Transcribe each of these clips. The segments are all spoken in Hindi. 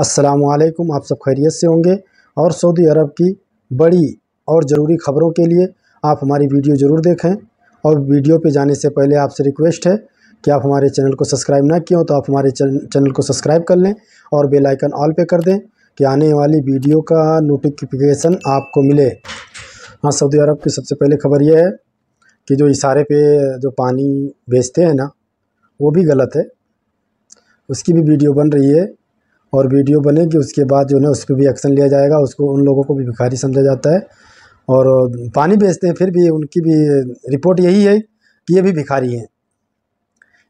असलकुम आप सब खैरियत से होंगे और सऊदी अरब की बड़ी और ज़रूरी ख़बरों के लिए आप हमारी वीडियो ज़रूर देखें और वीडियो पे जाने से पहले आपसे रिक्वेस्ट है कि आप हमारे चैनल को सब्सक्राइब ना किए तो आप हमारे चैनल को सब्सक्राइब कर लें और बेल आइकन ऑल पे कर दें कि आने वाली वीडियो का नोटिफिकेशन आपको मिले हाँ सऊदी अरब की सबसे पहले खबर यह है कि जो इशारे पे जो पानी बेचते हैं ना वो भी गलत है उसकी भी वीडियो बन रही है और वीडियो बनेगी उसके बाद जो है उस पर भी एक्शन लिया जाएगा उसको उन लोगों को भी भिखारी समझा जाता है और पानी बेचते हैं फिर भी उनकी भी रिपोर्ट यही है कि ये भी भिखारी हैं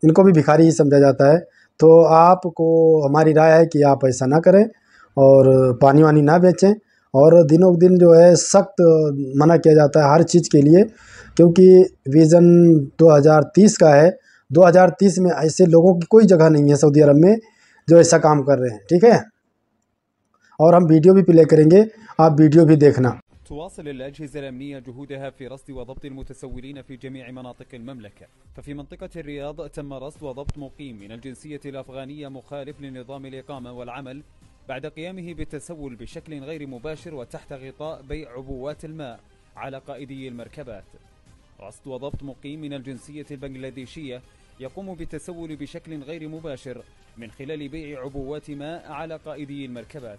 इनको भी भिखारी ही समझा जाता है तो आपको हमारी राय है कि आप ऐसा ना करें और पानी वानी ना बेचें और दिनों दिन जो है सख्त मना किया जाता है हर चीज़ के लिए क्योंकि विज़न 2030 का है 2030 में ऐसे लोगों की कोई जगह नहीं है सऊदी अरब में जो ऐसा काम कर रहे हैं ठीक है और हम वीडियो भी प्ले करेंगे आप वीडियो भी देखना تواصل الأجهزة الأمنية جهودها في رصد وضبط المتسولين في جميع مناطق المملكة ففي منطقة الرياض تم رصد وضبط مقيم من الجنسية الأفغانية مخالف لنظام الإقامة والعمل بعد قيامه بالتسول بشكل غير مباشر وتحت غطاء بيع عبوات الماء على قائدي المركبات رصد وضبط مقيم من الجنسية البنغلاديشية يقوم بالتسول بشكل غير مباشر من خلال بيع عبوات ماء على قائدي المركبات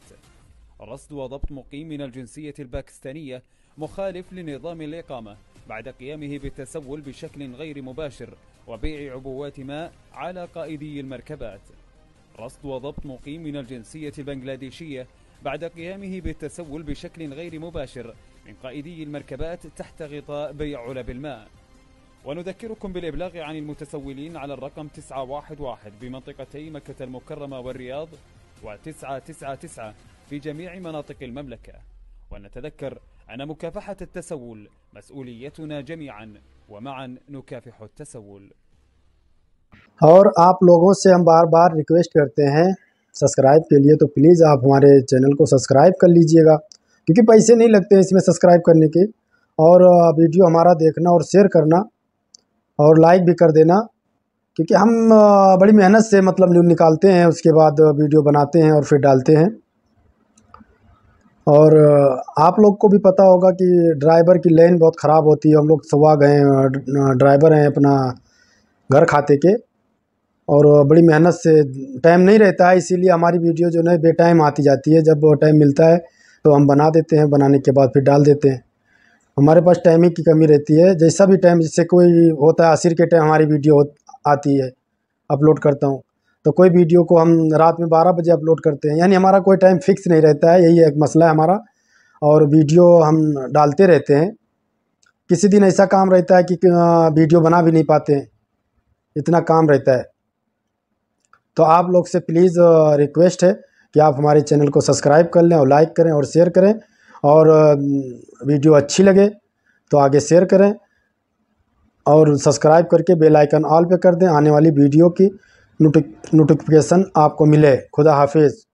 رصد وضبط مقيم من الجنسية الباكستانية مخالف لنظام الإقامة بعد قيامه بالتسول بشكل غير مباشر وبيع عبوات ماء على قائدي المركبات رصد وضبط مقيم من الجنسية البنغلاديشية بعد قيامه بالتسول بشكل غير مباشر من قائدي المركبات تحت غطاء بيع علب الماء ونذكركم بالإبلاغ عن المتسولين على الرقم 911 بمنطقتي مكة المكرمة والرياض و999 في جميع مناطق المملكة ونتذكر أن مكافحة التسول مسؤوليتنا جميعا ومعا نكافح التسول और आप लोगों से हम बार बार रिक्वेस्ट करते हैं सब्सक्राइब के लिए तो प्लीज़ आप हमारे चैनल को सब्सक्राइब कर लीजिएगा क्योंकि पैसे नहीं लगते इसमें सब्सक्राइब करने के और वीडियो हमारा देखना और शेयर करना और लाइक भी कर देना क्योंकि हम बड़ी मेहनत से मतलब न्यूज़ निकालते हैं उसके बाद वीडियो बनाते हैं और फिर डालते हैं और आप लोग को भी पता होगा कि ड्राइवर की लेन बहुत ख़राब होती है हम लोग सुबह गए ड्राइवर हैं अपना घर खाते के और बड़ी मेहनत से टाइम नहीं रहता है इसीलिए हमारी वीडियो जो है बेटाइम आती जाती है जब टाइम मिलता है तो हम बना देते हैं बनाने के बाद फिर डाल देते हैं हमारे पास टाइमिंग की कमी रहती है जैसा भी टाइम जैसे कोई होता है आसिर के टाइम हमारी वीडियो आती है अपलोड करता हूँ तो कोई वीडियो को हम रात में बारह बजे अपलोड करते हैं यानी हमारा कोई टाइम फिक्स नहीं रहता है यही एक मसला है हमारा और वीडियो हम डालते रहते हैं किसी दिन ऐसा काम रहता है कि वीडियो बना भी नहीं पाते इतना काम रहता है तो आप लोग से प्लीज़ रिक्वेस्ट है कि आप हमारे चैनल को सब्सक्राइब कर लें और लाइक करें और शेयर करें और वीडियो अच्छी लगे तो आगे शेयर करें और सब्सक्राइब करके बेल आइकन ऑल पे कर दें आने वाली वीडियो की नोटिफिकेशन आपको मिले खुदा हाफिज़